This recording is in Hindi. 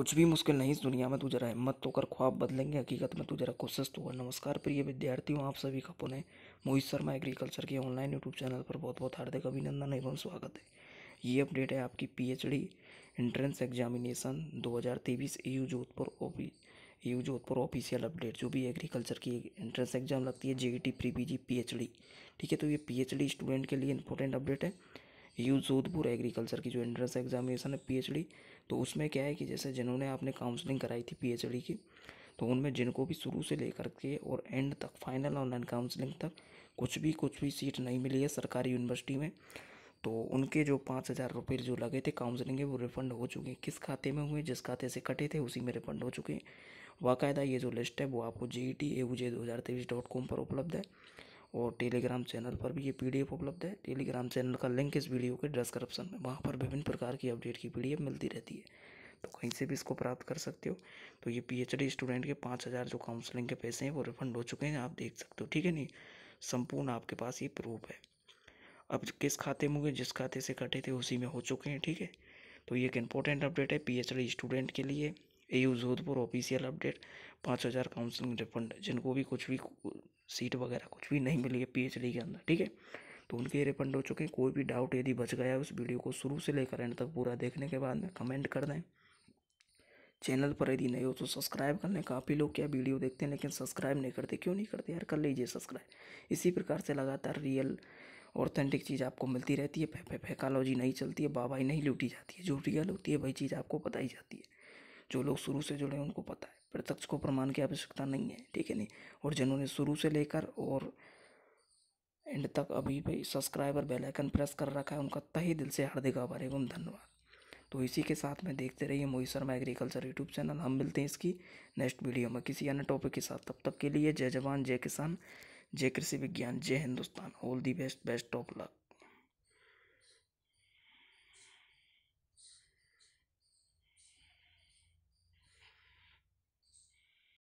कुछ भी मुश्किल नहीं इस दुनिया में तू जरा हिम्मत तो कर ख्वाब बदलेंगे हकीकत में तू जरा कोशिश तो कर नमस्कार प्रिय विद्यार्थियों आप सभी का पुनः मोहित शर्मा एग्रीकल्चर के ऑनलाइन यूट्यूब चैनल पर बहुत बहुत हार्दिक अभिनंदन एवं स्वागत है ये अपडेट है आपकी PhD entrance examination 2023 U Jodhpur OP U Jodhpur official update जो भी एग्रीकल्चर की एंट्रेंस एग्जाम लगती है J E T pre P G P H D ठीक है तो ये पी एच डी स्टूडेंट के लिए इंपॉर्टेंट अपडेट है यू जोधपुर एग्रीकल्चर की जो एंट्रेंस एग्जामिनेशन है पीएचडी तो उसमें क्या है कि जैसे जिन्होंने आपने काउंसलिंग कराई थी पीएचडी की तो उनमें जिनको भी शुरू से लेकर के और एंड तक फाइनल ऑनलाइन काउंसलिंग तक कुछ भी कुछ भी सीट नहीं मिली है सरकारी यूनिवर्सिटी में तो उनके जो पाँच हज़ार रुपये जो लगे थे काउंसलिंग के वो रिफ़ंड हो चुके हैं किस खाते में हुए जिस खाते से कटे थे उसी में रिफ़ंड हो चुके हैं बाकायदा ये जो लिस्ट है वो आपको जी ई टी ए यू जे दो हज़ार तेईस डॉट कॉम पर उपलब्ध है और टेलीग्राम चैनल पर भी ये पीडीएफ उपलब्ध है टेलीग्राम चैनल का लिंक इस वीडियो के डिस्क्रिप्शन में वहाँ पर विभिन्न प्रकार की अपडेट की पीडीएफ मिलती रहती है तो कहीं से भी इसको प्राप्त कर सकते हो तो ये पीएचडी स्टूडेंट के पाँच हज़ार जो काउंसलिंग के पैसे हैं वो रिफंड हो चुके हैं आप देख सकते हो ठीक है नहीं संपूर्ण आपके पास ये प्रूफ है अब किस खाते में हुए जिस खाते से कटे थे उसी में हो चुके हैं ठीक है तो ये एक इंपॉर्टेंट अपडेट है पीएचडी स्टूडेंट के लिए ए जोधपुर ऑफिशियल अपडेट पाँच हज़ार काउंसलिंग रिफंड जिनको भी कुछ भी सीट वगैरह कुछ भी नहीं मिली है पीएचडी के अंदर ठीक है तो उनके रिफंड हो चुके हैं कोई भी डाउट यदि बच गया है उस वीडियो को शुरू से लेकर एंड तक पूरा देखने के बाद में कमेंट कर दें चैनल पर यदि नहीं हो तो सब्सक्राइब कर लें काफ़ी लोग क्या वीडियो देखते हैं लेकिन सब्सक्राइब नहीं करते क्यों नहीं करते यार कर लीजिए सब्सक्राइब इसी प्रकार से लगातार रियल ऑथेंटिक चीज़ आपको मिलती रहती है फे फेकालॉजी नहीं चलती है बाबाई नहीं लूटी जाती है जो रियल होती है वही चीज़ आपको बताई जाती है जो लोग शुरू से जुड़े हैं उनको पता है प्रत्यक्ष को प्रमाण की आवश्यकता नहीं है ठीक है नहीं और जिन्होंने शुरू से लेकर और एंड तक अभी भी सब्सक्राइबर बेल आइकन प्रेस कर रखा है उनका तही दिल से हार्दिक आभार एवं धन्यवाद तो इसी के साथ में देखते रहिए Mohit Sharma agriculture YouTube channel हम मिलते हैं इसकी नेक्स्ट वीडियो में किसी अन्य टॉपिक के साथ तब तक के लिए जय जवान जय किसान जय कृषि विज्ञान जय Hindustan all the best best of luck